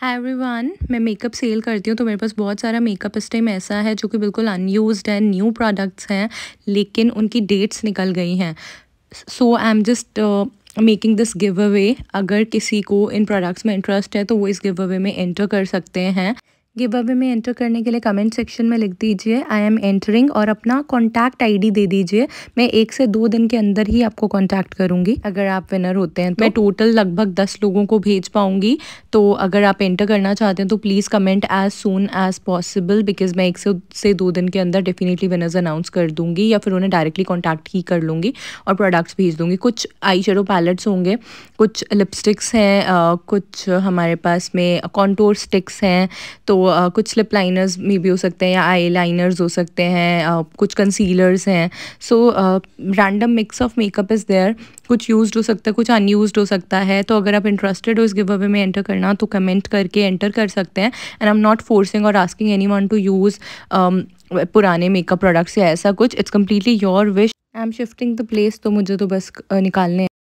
हाय everyone मैं makeup sell करती हूँ तो मेरे पास बहुत सारा मेकअप इस टाइम ऐसा है जो कि बिल्कुल अनयूज्ड है न्यू प्रोडक्ट्स हैं लेकिन उनकी डेट्स निकल गई हैं so I am just making this giveaway अगर किसी को इन प्रोडक्ट्स में इंटरेस्ट है तो वो इस गिव अवे में एंटर कर सकते हैं गिव अवे में एंटर करने के लिए कमेंट सेक्शन में लिख दीजिए आई एम एंटरिंग और अपना कॉन्टैक्ट आईडी दे दीजिए मैं एक से दो दिन के अंदर ही आपको कॉन्टैक्ट करूंगी अगर आप विनर होते हैं तो मैं टोटल लगभग दस लोगों को भेज पाऊंगी तो अगर आप एंटर करना चाहते हैं तो please comment as soon as possible because मैं एक से दो दिन के अंदर डेफिनेटली विनर्स अनाउंस कर दूंगी या फिर उन्हें डायरेक्टली कॉन्टैक्ट ही कर लूँगी और प्रोडक्ट्स भेज दूँगी कुछ आई शेडो पैलेट्स होंगे कुछ लिपस्टिक्स हैं कुछ हमारे पास में कॉन्टोर स्टिक्स हैं तो कुछ लिप लाइनर्स में भी हो सकते हैं या आई लाइनर्स हो सकते हैं कुछ कंसीलर्स हैं so random mix of makeup is there कुछ यूज हो सकता है कुछ अनयूज हो सकता है तो अगर आप इंटरेस्टेड हो इस गिव अवे में एंटर करना तो कमेंट करके एंटर कर सकते हैं and I am not forcing और asking any one to use पुराने मेकअप प्रोडक्ट्स या ऐसा कुछ it's completely your wish I am shifting the place तो मुझे तो बस निकालने